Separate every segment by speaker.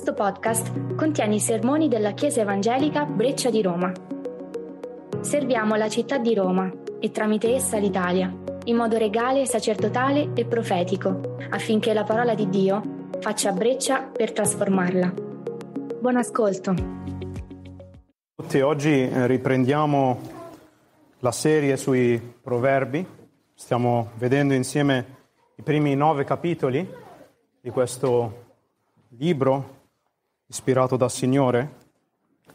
Speaker 1: Questo podcast contiene i sermoni della Chiesa Evangelica Breccia di Roma. Serviamo la città di Roma e tramite essa l'Italia, in modo regale, sacerdotale e profetico, affinché la parola di Dio faccia breccia per trasformarla. Buon ascolto. Tutti Oggi eh, riprendiamo la serie sui proverbi. Stiamo vedendo insieme i primi nove capitoli di questo libro ispirato dal Signore.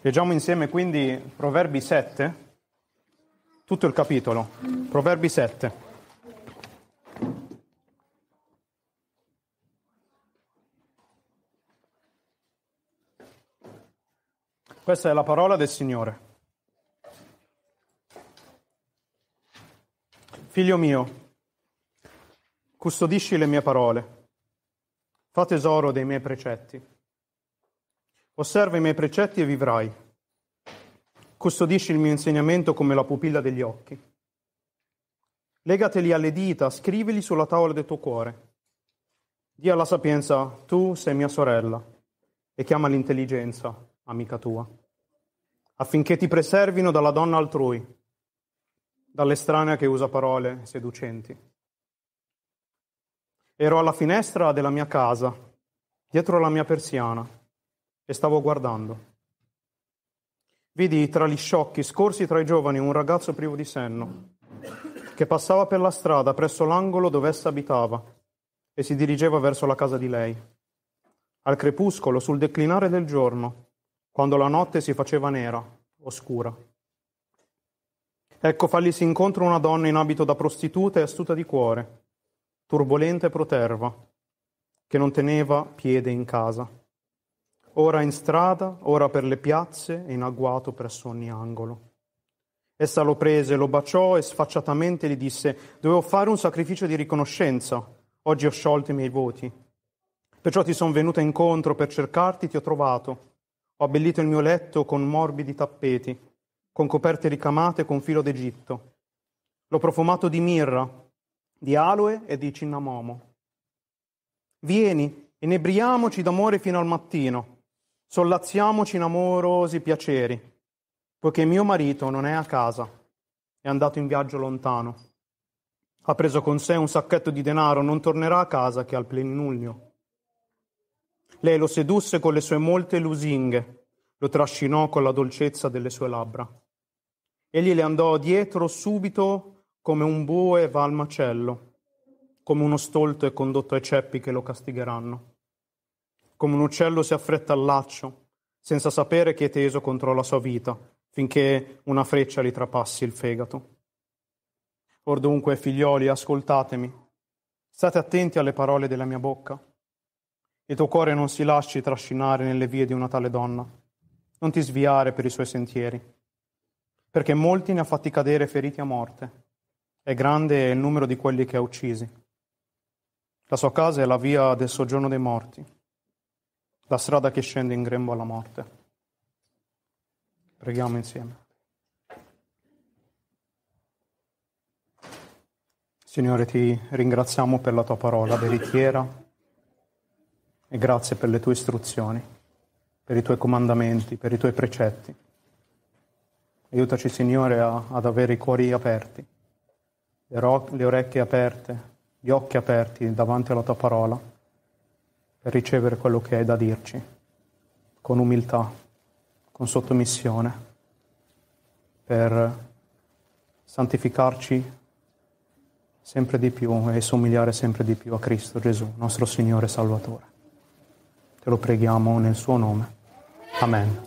Speaker 1: Leggiamo insieme quindi Proverbi 7, tutto il capitolo. Proverbi 7. Questa è la parola del Signore. Figlio mio, custodisci le mie parole, fa tesoro dei miei precetti Osserva i miei precetti e vivrai. Custodisci il mio insegnamento come la pupilla degli occhi. Legateli alle dita, scrivili sulla tavola del tuo cuore. Dì alla sapienza, tu sei mia sorella, e chiama l'intelligenza, amica tua, affinché ti preservino dalla donna altrui, dall'estranea che usa parole seducenti. Ero alla finestra della mia casa, dietro la mia persiana e stavo guardando. Vidi tra gli sciocchi scorsi tra i giovani un ragazzo privo di senno, che passava per la strada presso l'angolo dove essa abitava e si dirigeva verso la casa di lei. Al crepuscolo, sul declinare del giorno, quando la notte si faceva nera, oscura. Ecco fallisi si incontro una donna in abito da prostituta e astuta di cuore, turbolenta e proterva, che non teneva piede in casa ora in strada, ora per le piazze e in agguato presso ogni angolo. Essa lo prese, lo baciò e sfacciatamente gli disse, dovevo fare un sacrificio di riconoscenza, oggi ho sciolto i miei voti. Perciò ti sono venuta incontro per cercarti, ti ho trovato. Ho abbellito il mio letto con morbidi tappeti, con coperte ricamate con filo d'Egitto. L'ho profumato di mirra, di aloe e di cinnamomo. Vieni, inebriamoci d'amore fino al mattino sollazziamoci in amorosi piaceri, poiché mio marito non è a casa, è andato in viaggio lontano. Ha preso con sé un sacchetto di denaro, non tornerà a casa che al plenilunio. Lei lo sedusse con le sue molte lusinghe, lo trascinò con la dolcezza delle sue labbra. Egli le andò dietro subito come un bue va al macello, come uno stolto è condotto ai ceppi che lo castigheranno come un uccello si affretta al laccio, senza sapere che è teso contro la sua vita, finché una freccia li trapassi il fegato. Or dunque, figlioli, ascoltatemi, state attenti alle parole della mia bocca. Il tuo cuore non si lasci trascinare nelle vie di una tale donna, non ti sviare per i suoi sentieri, perché molti ne ha fatti cadere feriti a morte, e grande è il numero di quelli che ha uccisi. La sua casa è la via del soggiorno dei morti la strada che scende in grembo alla morte. Preghiamo insieme. Signore, ti ringraziamo per la tua parola veritiera e grazie per le tue istruzioni, per i tuoi comandamenti, per i tuoi precetti. Aiutaci, Signore, a, ad avere i cuori aperti, le, ro- le orecchie aperte, gli occhi aperti davanti alla tua parola per ricevere quello che hai da dirci, con umiltà, con sottomissione, per santificarci sempre di più e somigliare sempre di più a Cristo Gesù, nostro Signore e Salvatore. Te lo preghiamo nel suo nome. Amen.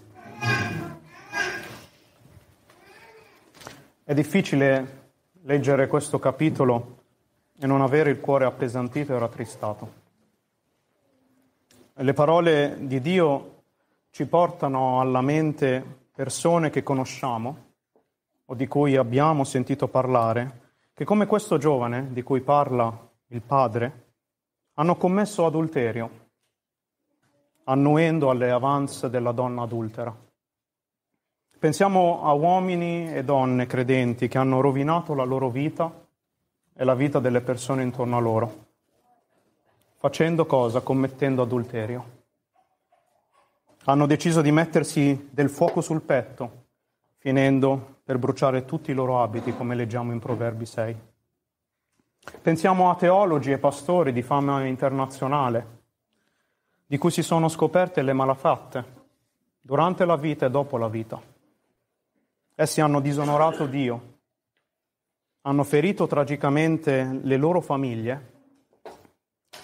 Speaker 1: È difficile leggere questo capitolo e non avere il cuore appesantito e rattristato. Le parole di Dio ci portano alla mente persone che conosciamo o di cui abbiamo sentito parlare, che come questo giovane di cui parla il padre, hanno commesso adulterio, annuendo alle avance della donna adultera. Pensiamo a uomini e donne credenti che hanno rovinato la loro vita e la vita delle persone intorno a loro. Facendo cosa? Commettendo adulterio. Hanno deciso di mettersi del fuoco sul petto, finendo per bruciare tutti i loro abiti, come leggiamo in Proverbi 6. Pensiamo a teologi e pastori di fama internazionale, di cui si sono scoperte le malafatte durante la vita e dopo la vita. Essi hanno disonorato Dio, hanno ferito tragicamente le loro famiglie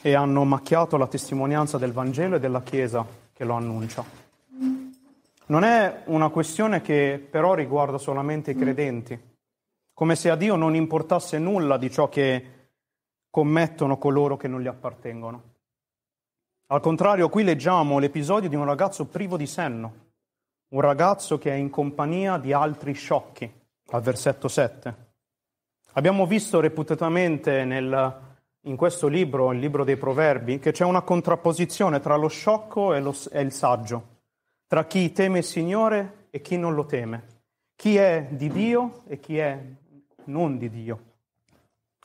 Speaker 1: e hanno macchiato la testimonianza del Vangelo e della Chiesa che lo annuncia. Non è una questione che però riguarda solamente i credenti, come se a Dio non importasse nulla di ciò che commettono coloro che non gli appartengono. Al contrario, qui leggiamo l'episodio di un ragazzo privo di senno, un ragazzo che è in compagnia di altri sciocchi, al versetto 7. Abbiamo visto reputatamente nel in questo libro, il libro dei proverbi, che c'è una contrapposizione tra lo sciocco e, lo, e il saggio, tra chi teme il Signore e chi non lo teme, chi è di Dio e chi è non di Dio.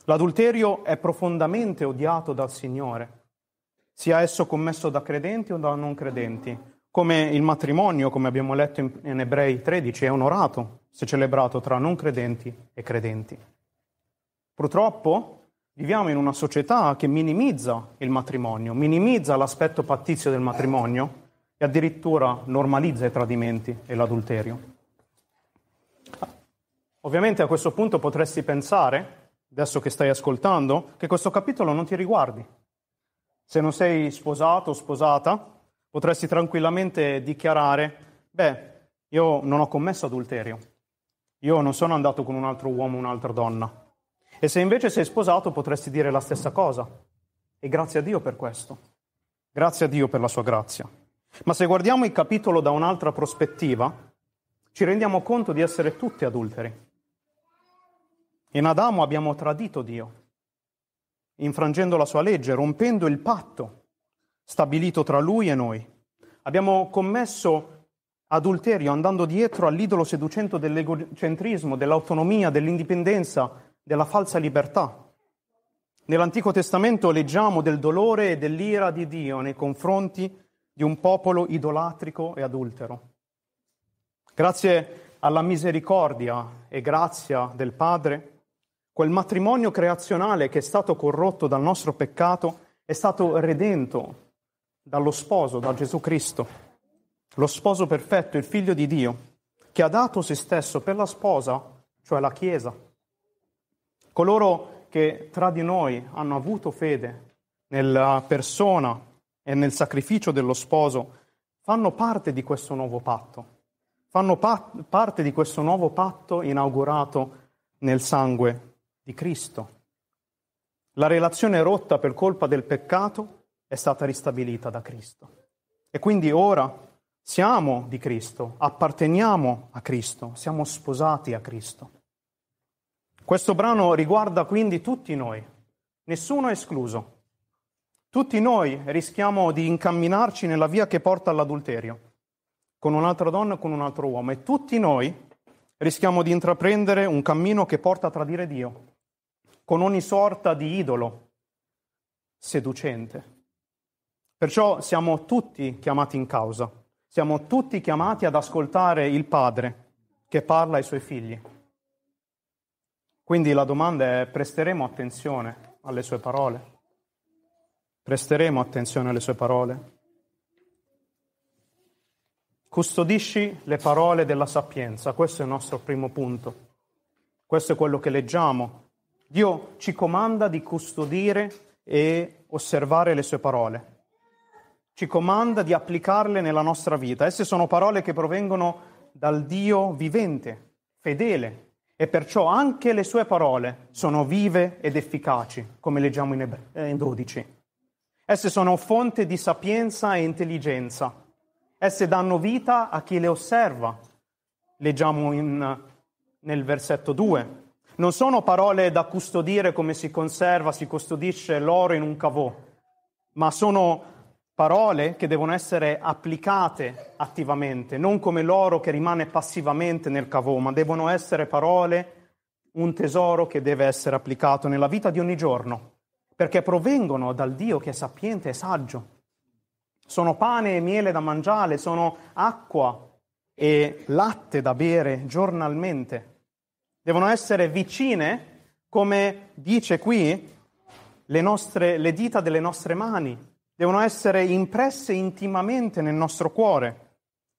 Speaker 1: L'adulterio è profondamente odiato dal Signore, sia esso commesso da credenti o da non credenti, come il matrimonio, come abbiamo letto in, in Ebrei 13, è onorato se celebrato tra non credenti e credenti. Purtroppo Viviamo in una società che minimizza il matrimonio, minimizza l'aspetto pattizio del matrimonio e addirittura normalizza i tradimenti e l'adulterio. Ovviamente a questo punto potresti pensare, adesso che stai ascoltando, che questo capitolo non ti riguardi. Se non sei sposato o sposata, potresti tranquillamente dichiarare, beh, io non ho commesso adulterio, io non sono andato con un altro uomo o un'altra donna, e se invece sei sposato potresti dire la stessa cosa. E grazie a Dio per questo. Grazie a Dio per la sua grazia. Ma se guardiamo il capitolo da un'altra prospettiva, ci rendiamo conto di essere tutti adulteri. In Adamo abbiamo tradito Dio, infrangendo la sua legge, rompendo il patto stabilito tra lui e noi. Abbiamo commesso adulterio andando dietro all'idolo seducente dell'egocentrismo, dell'autonomia, dell'indipendenza, della falsa libertà. Nell'Antico Testamento leggiamo del dolore e dell'ira di Dio nei confronti di un popolo idolatrico e adultero. Grazie alla misericordia e grazia del Padre, quel matrimonio creazionale che è stato corrotto dal nostro peccato è stato redento dallo sposo, da Gesù Cristo, lo sposo perfetto, il figlio di Dio, che ha dato se stesso per la sposa, cioè la Chiesa coloro che tra di noi hanno avuto fede nella persona e nel sacrificio dello sposo, fanno parte di questo nuovo patto, fanno pa- parte di questo nuovo patto inaugurato nel sangue di Cristo. La relazione rotta per colpa del peccato è stata ristabilita da Cristo. E quindi ora siamo di Cristo, apparteniamo a Cristo, siamo sposati a Cristo. Questo brano riguarda quindi tutti noi, nessuno escluso. Tutti noi rischiamo di incamminarci nella via che porta all'adulterio, con un'altra donna o con un altro uomo, e tutti noi rischiamo di intraprendere un cammino che porta a tradire Dio, con ogni sorta di idolo seducente. Perciò siamo tutti chiamati in causa, siamo tutti chiamati ad ascoltare il Padre che parla ai suoi figli. Quindi la domanda è presteremo attenzione alle sue parole? Presteremo attenzione alle sue parole? Custodisci le parole della sapienza, questo è il nostro primo punto. Questo è quello che leggiamo. Dio ci comanda di custodire e osservare le sue parole. Ci comanda di applicarle nella nostra vita. Esse sono parole che provengono dal Dio vivente, fedele, e perciò anche le sue parole sono vive ed efficaci, come leggiamo in, Ebre- eh, in 12. Esse sono fonte di sapienza e intelligenza. Esse danno vita a chi le osserva. Leggiamo in, nel versetto 2. Non sono parole da custodire come si conserva, si custodisce l'oro in un cavò, ma sono parole che devono essere applicate attivamente, non come l'oro che rimane passivamente nel cavò, ma devono essere parole, un tesoro che deve essere applicato nella vita di ogni giorno, perché provengono dal Dio che è sapiente e saggio. Sono pane e miele da mangiare, sono acqua e latte da bere giornalmente. Devono essere vicine, come dice qui, le, nostre, le dita delle nostre mani, devono essere impresse intimamente nel nostro cuore,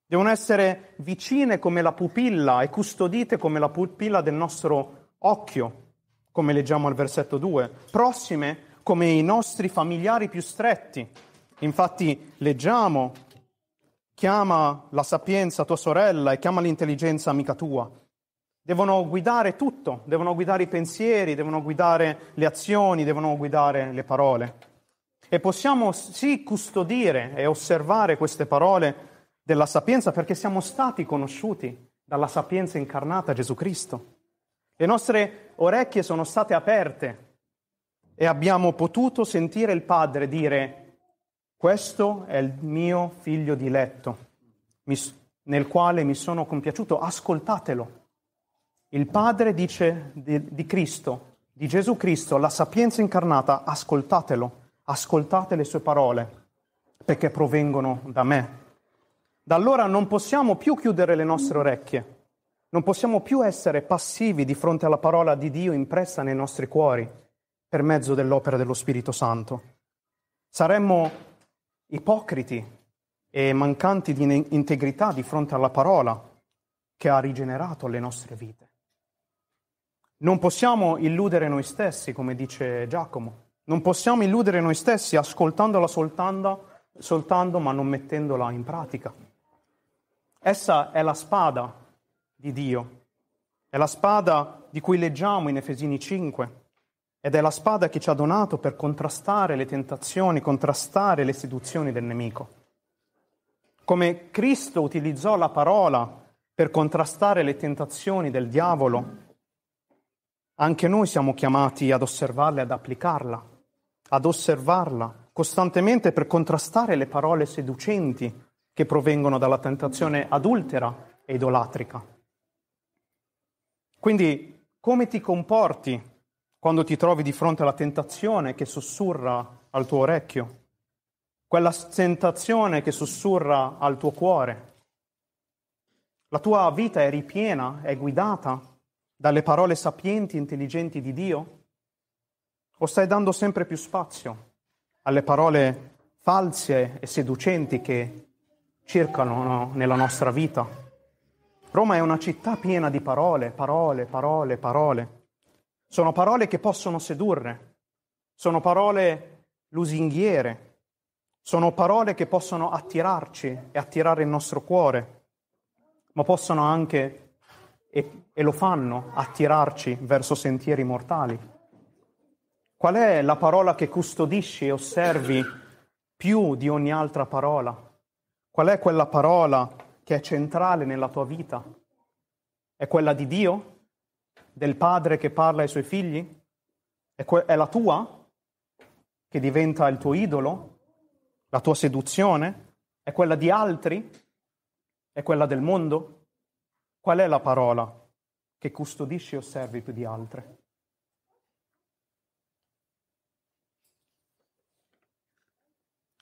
Speaker 1: devono essere vicine come la pupilla e custodite come la pupilla del nostro occhio, come leggiamo al versetto 2, prossime come i nostri familiari più stretti. Infatti leggiamo, chiama la sapienza tua sorella e chiama l'intelligenza amica tua. Devono guidare tutto, devono guidare i pensieri, devono guidare le azioni, devono guidare le parole. E possiamo sì custodire e osservare queste parole della sapienza perché siamo stati conosciuti dalla sapienza incarnata Gesù Cristo. Le nostre orecchie sono state aperte e abbiamo potuto sentire il Padre dire, questo è il mio figlio diletto, nel quale mi sono compiaciuto, ascoltatelo. Il Padre dice di, di Cristo, di Gesù Cristo, la sapienza incarnata, ascoltatelo ascoltate le sue parole, perché provengono da me. Da allora non possiamo più chiudere le nostre orecchie, non possiamo più essere passivi di fronte alla parola di Dio impressa nei nostri cuori per mezzo dell'opera dello Spirito Santo. Saremmo ipocriti e mancanti di integrità di fronte alla parola che ha rigenerato le nostre vite. Non possiamo illudere noi stessi, come dice Giacomo. Non possiamo illudere noi stessi ascoltandola soltanto, soltanto ma non mettendola in pratica. Essa è la spada di Dio, è la spada di cui leggiamo in Efesini 5 ed è la spada che ci ha donato per contrastare le tentazioni, contrastare le seduzioni del nemico. Come Cristo utilizzò la parola per contrastare le tentazioni del diavolo, anche noi siamo chiamati ad osservarla e ad applicarla ad osservarla costantemente per contrastare le parole seducenti che provengono dalla tentazione adultera e idolatrica. Quindi come ti comporti quando ti trovi di fronte alla tentazione che sussurra al tuo orecchio? Quella tentazione che sussurra al tuo cuore? La tua vita è ripiena, è guidata dalle parole sapienti e intelligenti di Dio? O stai dando sempre più spazio alle parole false e seducenti che circolano nella nostra vita? Roma è una città piena di parole, parole, parole, parole. Sono parole che possono sedurre, sono parole lusinghiere, sono parole che possono attirarci e attirare il nostro cuore, ma possono anche, e, e lo fanno, attirarci verso sentieri mortali. Qual è la parola che custodisci e osservi più di ogni altra parola? Qual è quella parola che è centrale nella tua vita? È quella di Dio? Del padre che parla ai suoi figli? È, que- è la tua? Che diventa il tuo idolo? La tua seduzione? È quella di altri? È quella del mondo? Qual è la parola che custodisci e osservi più di altre?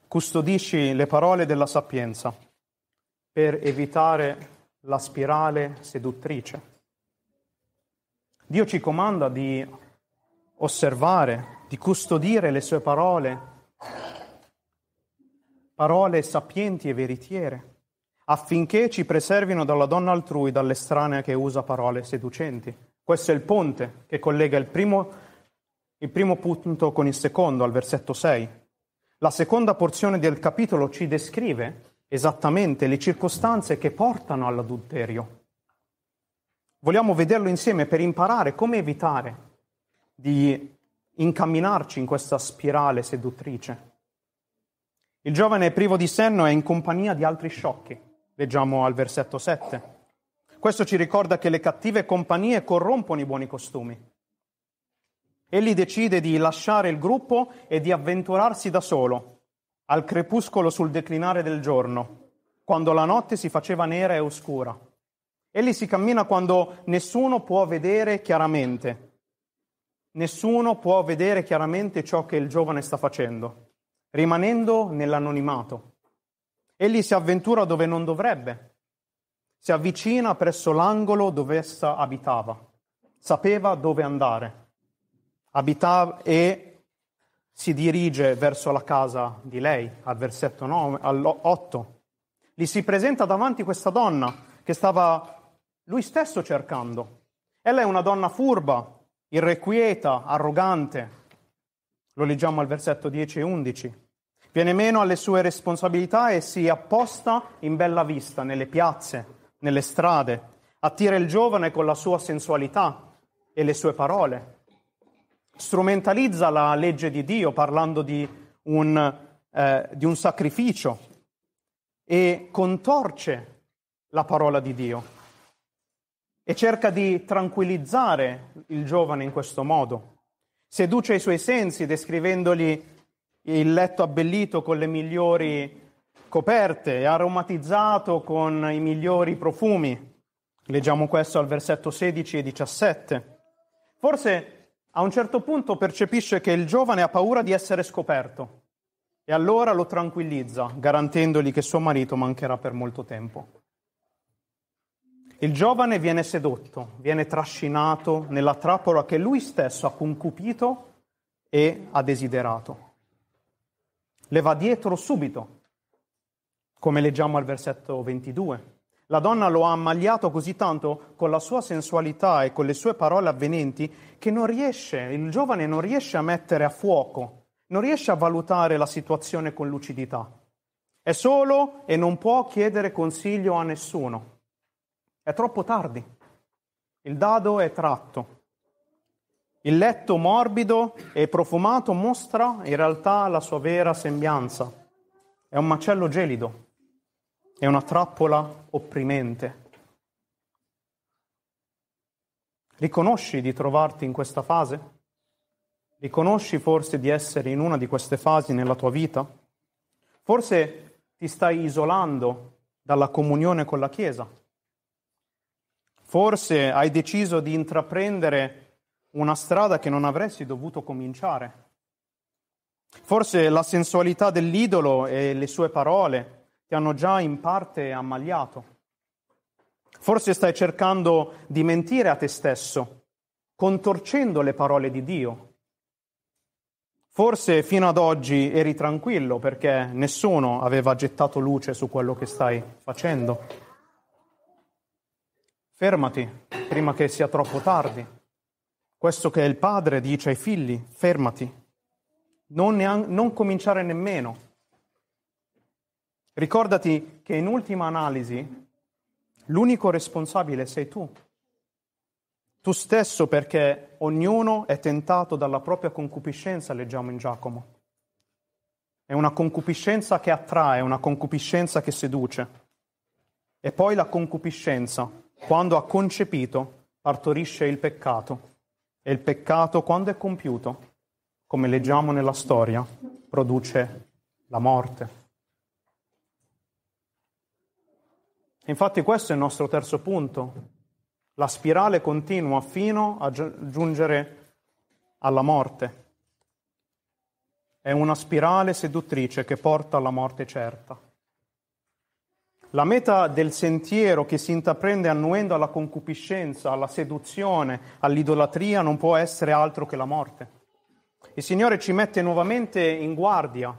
Speaker 1: Custodisci le parole della sapienza per evitare la spirale seduttrice. Dio ci comanda di osservare, di custodire le sue parole, parole sapienti e veritiere, affinché ci preservino dalla donna altrui, dall'estranea che usa parole seducenti. Questo è il ponte che collega il primo, il primo punto con il secondo, al versetto 6. La seconda porzione del capitolo ci descrive esattamente le circostanze che portano all'adulterio. Vogliamo vederlo insieme per imparare come evitare di incamminarci in questa spirale seduttrice. Il giovane privo di senno è in compagnia di altri sciocchi, leggiamo al versetto 7. Questo ci ricorda che le cattive compagnie corrompono i buoni costumi. Egli decide di lasciare il gruppo e di avventurarsi da solo, al crepuscolo sul declinare del giorno, quando la notte si faceva nera e oscura. Egli si cammina quando nessuno può vedere chiaramente. Nessuno può vedere chiaramente ciò che il giovane sta facendo, rimanendo nell'anonimato. Egli si avventura dove non dovrebbe, si avvicina presso l'angolo dove essa abitava, sapeva dove andare. Abitab e si dirige verso la casa di lei, al versetto 9, all'8. Gli si presenta davanti questa donna che stava lui stesso cercando. Ella è una donna furba, irrequieta, arrogante. Lo leggiamo al versetto 10 e 11. Viene meno alle sue responsabilità e si apposta in bella vista nelle piazze, nelle strade. Attira il giovane con la sua sensualità e le sue parole strumentalizza la legge di Dio parlando di un, eh, di un sacrificio e contorce la parola di Dio e cerca di tranquillizzare il giovane in questo modo. Seduce i suoi sensi descrivendogli il letto abbellito con le migliori coperte, e aromatizzato con i migliori profumi. Leggiamo questo al versetto 16 e 17. Forse a un certo punto percepisce che il giovane ha paura di essere scoperto e allora lo tranquillizza, garantendogli che suo marito mancherà per molto tempo. Il giovane viene sedotto, viene trascinato nella trappola che lui stesso ha concupito e ha desiderato. Le va dietro subito, come leggiamo al versetto 22. La donna lo ha ammagliato così tanto con la sua sensualità e con le sue parole avvenenti che non riesce, il giovane non riesce a mettere a fuoco, non riesce a valutare la situazione con lucidità. È solo e non può chiedere consiglio a nessuno. È troppo tardi. Il dado è tratto. Il letto morbido e profumato mostra in realtà la sua vera sembianza. È un macello gelido è una trappola opprimente. Riconosci di trovarti in questa fase? Riconosci forse di essere in una di queste fasi nella tua vita? Forse ti stai isolando dalla comunione con la Chiesa? Forse hai deciso di intraprendere una strada che non avresti dovuto cominciare? Forse la sensualità dell'idolo e le sue parole ti hanno già in parte ammagliato. Forse stai cercando di mentire a te stesso, contorcendo le parole di Dio. Forse fino ad oggi eri tranquillo perché nessuno aveva gettato luce su quello che stai facendo. Fermati prima che sia troppo tardi. Questo che il padre dice ai figli, fermati. Non, neanche, non cominciare nemmeno Ricordati che in ultima analisi l'unico responsabile sei tu. Tu stesso perché ognuno è tentato dalla propria concupiscenza, leggiamo in Giacomo. È una concupiscenza che attrae, una concupiscenza che seduce. E poi la concupiscenza, quando ha concepito, partorisce il peccato. E il peccato, quando è compiuto, come leggiamo nella storia, produce la morte. Infatti questo è il nostro terzo punto. La spirale continua fino a giungere alla morte. È una spirale seduttrice che porta alla morte certa. La meta del sentiero che si intraprende annuendo alla concupiscenza, alla seduzione, all'idolatria non può essere altro che la morte. Il Signore ci mette nuovamente in guardia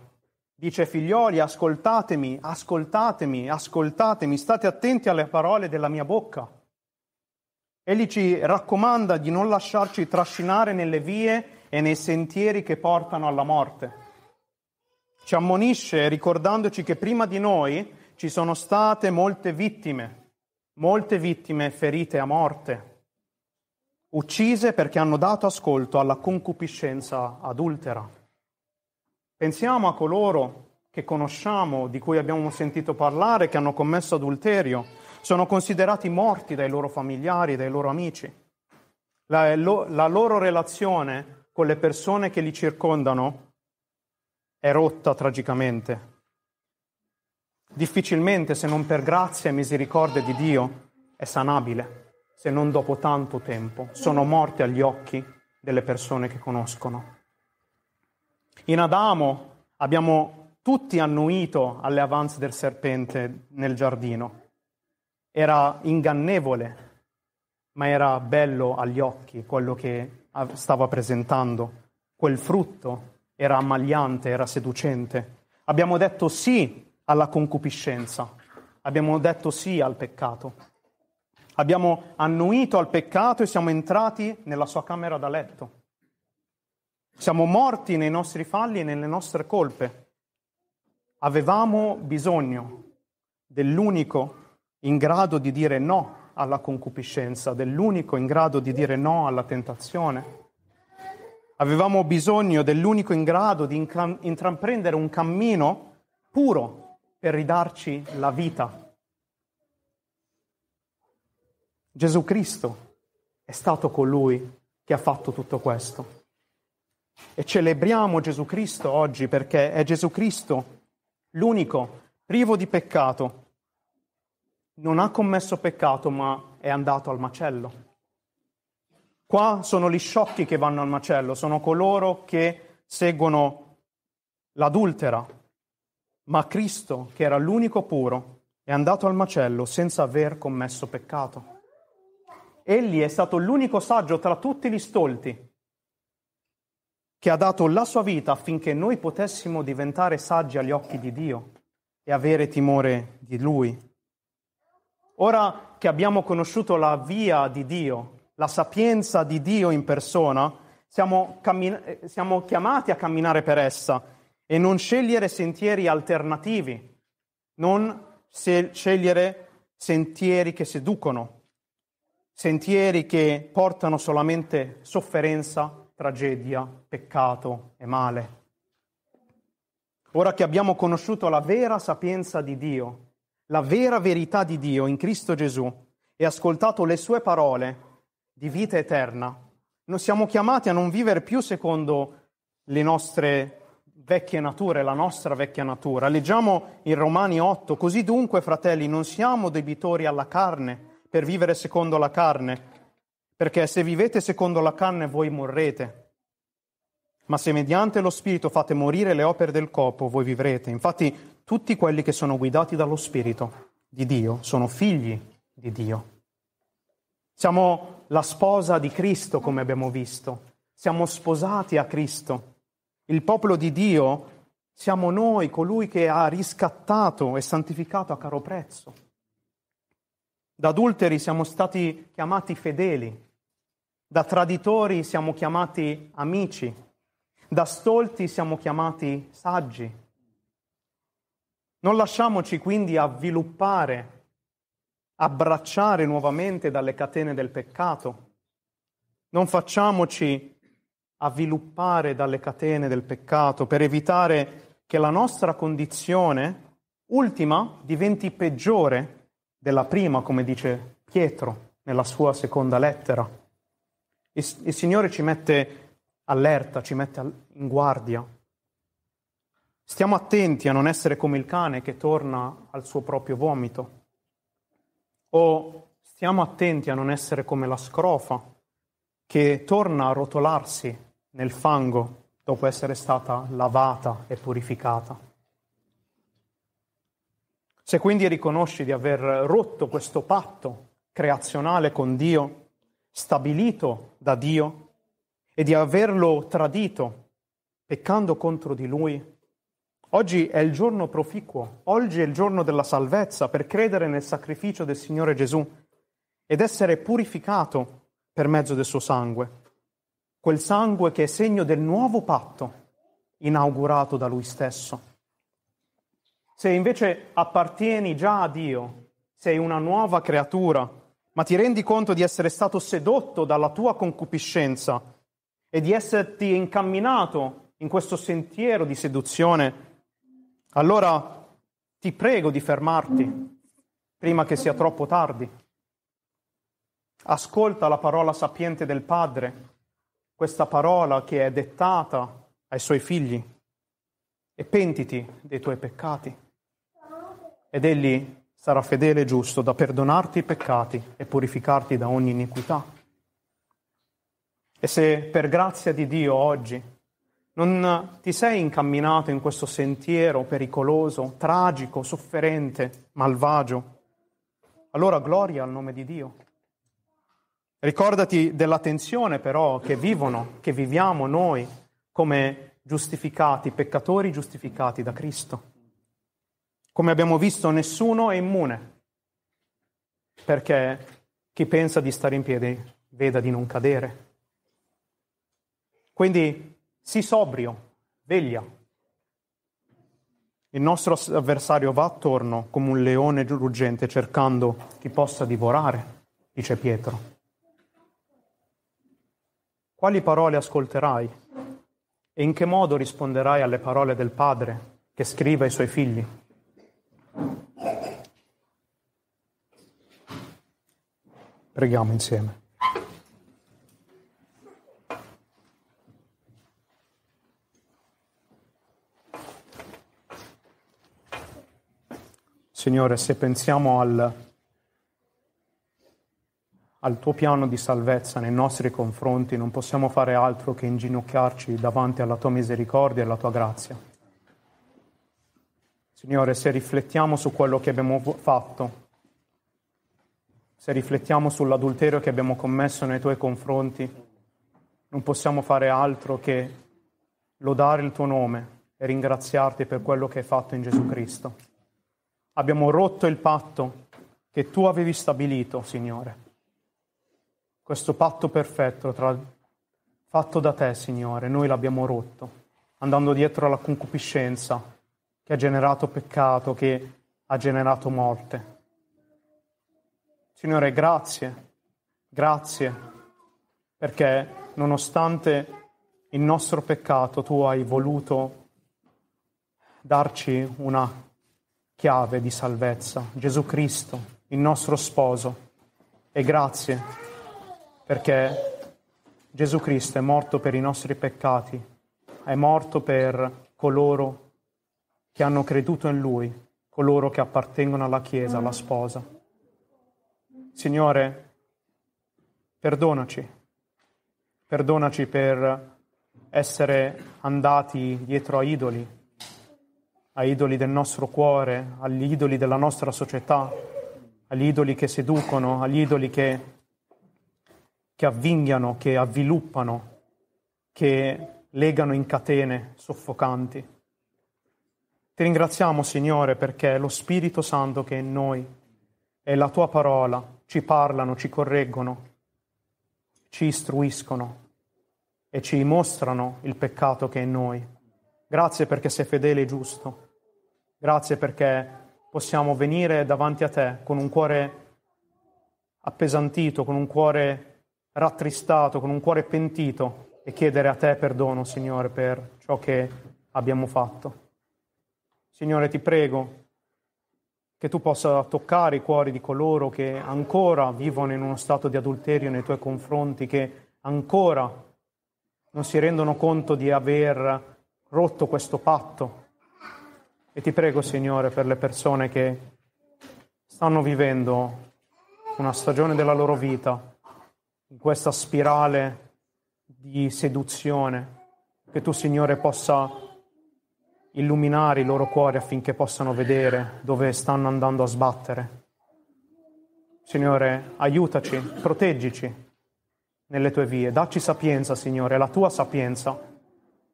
Speaker 1: Dice figlioli, ascoltatemi, ascoltatemi, ascoltatemi, state attenti alle parole della mia bocca. Egli ci raccomanda di non lasciarci trascinare nelle vie e nei sentieri che portano alla morte. Ci ammonisce ricordandoci che prima di noi ci sono state molte vittime, molte vittime ferite a morte, uccise perché hanno dato ascolto alla concupiscenza adultera. Pensiamo a coloro che conosciamo, di cui abbiamo sentito parlare, che hanno commesso adulterio, sono considerati morti dai loro familiari, dai loro amici. La, la loro relazione con le persone che li circondano è rotta tragicamente. Difficilmente, se non per grazia e misericordia di Dio, è sanabile se non dopo tanto tempo, sono morte agli occhi delle persone che conoscono. In Adamo abbiamo tutti annuito alle avanze del serpente nel giardino. Era ingannevole, ma era bello agli occhi quello che stava presentando. Quel frutto era ammagliante, era seducente. Abbiamo detto sì alla concupiscenza, abbiamo detto sì al peccato. Abbiamo annuito al peccato e siamo entrati nella sua camera da letto. Siamo morti nei nostri falli e nelle nostre colpe. Avevamo bisogno dell'unico in grado di dire no alla concupiscenza, dell'unico in grado di dire no alla tentazione. Avevamo bisogno dell'unico in grado di intraprendere un cammino puro per ridarci la vita. Gesù Cristo è stato colui che ha fatto tutto questo. E celebriamo Gesù Cristo oggi perché è Gesù Cristo l'unico, privo di peccato. Non ha commesso peccato, ma è andato al macello. Qua sono gli sciocchi che vanno al macello, sono coloro che seguono l'adultera, ma Cristo, che era l'unico puro, è andato al macello senza aver commesso peccato. Egli è stato l'unico saggio tra tutti gli stolti, che ha dato la sua vita affinché noi potessimo diventare saggi agli occhi di Dio e avere timore di Lui. Ora che abbiamo conosciuto la via di Dio, la sapienza di Dio in persona, siamo, cammin- eh, siamo chiamati a camminare per essa e non scegliere sentieri alternativi, non se- scegliere sentieri che seducono, sentieri che portano solamente sofferenza tragedia, peccato e male. Ora che abbiamo conosciuto la vera sapienza di Dio, la vera verità di Dio in Cristo Gesù e ascoltato le sue parole di vita eterna, non siamo chiamati a non vivere più secondo le nostre vecchie nature, la nostra vecchia natura. Leggiamo in Romani 8, così dunque, fratelli, non siamo debitori alla carne per vivere secondo la carne, perché se vivete secondo la canne voi morrete, ma se mediante lo Spirito fate morire le opere del corpo voi vivrete. Infatti tutti quelli che sono guidati dallo Spirito di Dio sono figli di Dio. Siamo la sposa di Cristo, come abbiamo visto. Siamo sposati a Cristo. Il popolo di Dio siamo noi, colui che ha riscattato e santificato a caro prezzo. Da adulteri siamo stati chiamati fedeli, da traditori siamo chiamati amici, da stolti siamo chiamati saggi. Non lasciamoci quindi avviluppare, abbracciare nuovamente dalle catene del peccato. Non facciamoci avviluppare dalle catene del peccato per evitare che la nostra condizione ultima diventi peggiore della prima, come dice Pietro nella sua seconda lettera. Il, il Signore ci mette allerta, ci mette in guardia. Stiamo attenti a non essere come il cane che torna al suo proprio vomito. O stiamo attenti a non essere come la scrofa che torna a rotolarsi nel fango dopo essere stata lavata e purificata. Se quindi riconosci di aver rotto questo patto creazionale con Dio, stabilito da Dio e di averlo tradito, peccando contro di Lui. Oggi è il giorno proficuo, oggi è il giorno della salvezza per credere nel sacrificio del Signore Gesù ed essere purificato per mezzo del suo sangue, quel sangue che è segno del nuovo patto inaugurato da Lui stesso. Se invece appartieni già a Dio, sei una nuova creatura, ma ti rendi conto di essere stato sedotto dalla tua concupiscenza e di esserti incamminato in questo sentiero di seduzione, allora ti prego di fermarti prima che sia troppo tardi. Ascolta la parola sapiente del Padre, questa parola che è dettata ai suoi figli, e pentiti dei tuoi peccati. Ed egli sarà fedele e giusto da perdonarti i peccati e purificarti da ogni iniquità. E se per grazia di Dio oggi non ti sei incamminato in questo sentiero pericoloso, tragico, sofferente, malvagio, allora gloria al nome di Dio. Ricordati dell'attenzione però che vivono, che viviamo noi come giustificati, peccatori giustificati da Cristo. Come abbiamo visto, nessuno è immune, perché chi pensa di stare in piedi veda di non cadere. Quindi si sobrio, veglia. Il nostro avversario va attorno come un leone ruggente cercando chi possa divorare, dice Pietro. Quali parole ascolterai e in che modo risponderai alle parole del Padre che scrive ai suoi figli? Preghiamo insieme. Signore, se pensiamo al, al, tuo piano di salvezza nei nostri confronti, non possiamo fare altro che inginocchiarci davanti alla tua misericordia e alla tua grazia. Signore, se riflettiamo su quello che abbiamo fatto, se riflettiamo sull'adulterio che abbiamo commesso nei tuoi confronti, non possiamo fare altro che lodare il tuo nome e ringraziarti per quello che hai fatto in Gesù Cristo. Abbiamo rotto il patto che tu avevi stabilito, Signore. Questo patto perfetto tra, fatto da te, Signore, noi l'abbiamo rotto, andando dietro alla concupiscenza che ha generato peccato, che ha generato morte. Signore, grazie, grazie, perché nonostante il nostro peccato tu hai voluto darci una chiave di salvezza, Gesù Cristo, il nostro sposo. E grazie perché Gesù Cristo è morto per i nostri peccati, è morto per coloro che hanno creduto in Lui, coloro che appartengono alla Chiesa, alla sposa. Signore, perdonaci, perdonaci per essere andati dietro a idoli, a idoli del nostro cuore, agli idoli della nostra società, agli idoli che seducono, agli idoli che, che avvinghiano, che avviluppano, che legano in catene soffocanti. Ti ringraziamo, Signore, perché lo Spirito Santo che è in noi è la tua parola ci parlano, ci correggono, ci istruiscono e ci mostrano il peccato che è in noi. Grazie perché sei fedele e giusto. Grazie perché possiamo venire davanti a te con un cuore appesantito, con un cuore rattristato, con un cuore pentito e chiedere a te perdono, Signore, per ciò che abbiamo fatto. Signore, ti prego che tu possa toccare i cuori di coloro che ancora vivono in uno stato di adulterio nei tuoi confronti, che ancora non si rendono conto di aver rotto questo patto. E ti prego, Signore, per le persone che stanno vivendo una stagione della loro vita in questa spirale di seduzione, che tu, Signore, possa illuminare i loro cuori affinché possano vedere dove stanno andando a sbattere. Signore, aiutaci, proteggici nelle tue vie, dacci sapienza, Signore, la tua sapienza.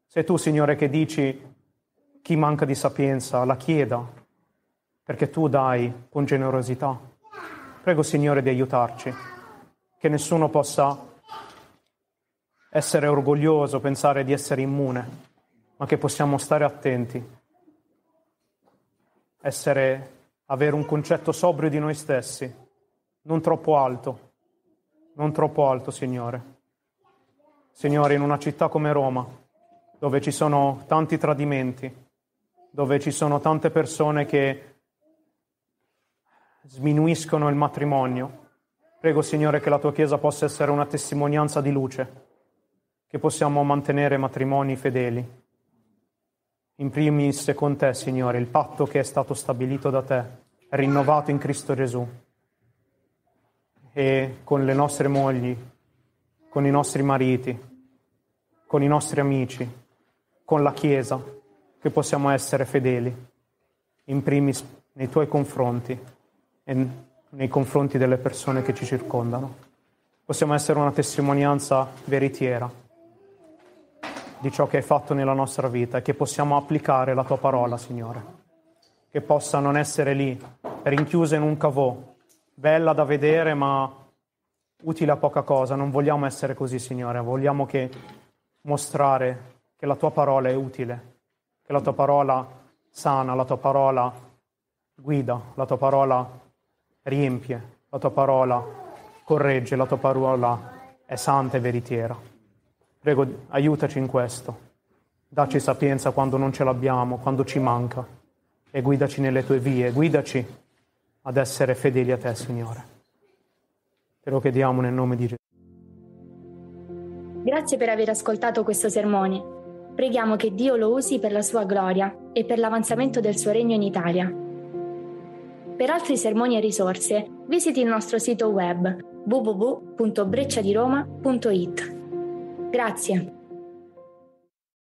Speaker 1: Sei tu, Signore, che dici chi manca di sapienza la chieda, perché tu dai con generosità. Prego, Signore, di aiutarci, che nessuno possa essere orgoglioso, pensare di essere immune ma che possiamo stare attenti, essere, avere un concetto sobrio di noi stessi, non troppo alto, non troppo alto, Signore. Signore, in una città come Roma, dove ci sono tanti tradimenti, dove ci sono tante persone che sminuiscono il matrimonio, prego Signore che la tua Chiesa possa essere una testimonianza di luce, che possiamo mantenere matrimoni fedeli in primis con te, Signore, il patto che è stato stabilito da te, rinnovato in Cristo Gesù, e con le nostre mogli, con i nostri mariti, con i nostri amici, con la Chiesa, che possiamo essere fedeli, in primis nei tuoi confronti e nei confronti delle persone che ci circondano. Possiamo essere una testimonianza veritiera di ciò che hai fatto nella nostra vita e che possiamo applicare la tua parola, Signore. Che possa non essere lì, rinchiusa in un cavò, bella da vedere ma utile a poca cosa. Non vogliamo essere così, Signore. Vogliamo che mostrare che la tua parola è utile, che la tua parola sana, la tua parola guida, la tua parola riempie, la tua parola corregge, la tua parola è santa e veritiera. Prego, aiutaci in questo. Dacci sapienza quando non ce l'abbiamo, quando ci manca. E guidaci nelle tue vie, guidaci ad essere fedeli a te, Signore. Te lo chiediamo nel nome di Gesù. Grazie per aver ascoltato questo sermone. Preghiamo che Dio lo usi per la sua gloria e per l'avanzamento del suo regno in Italia. Per altri sermoni e risorse, visiti il nostro sito web www.brecciadiroma.it. Grazie.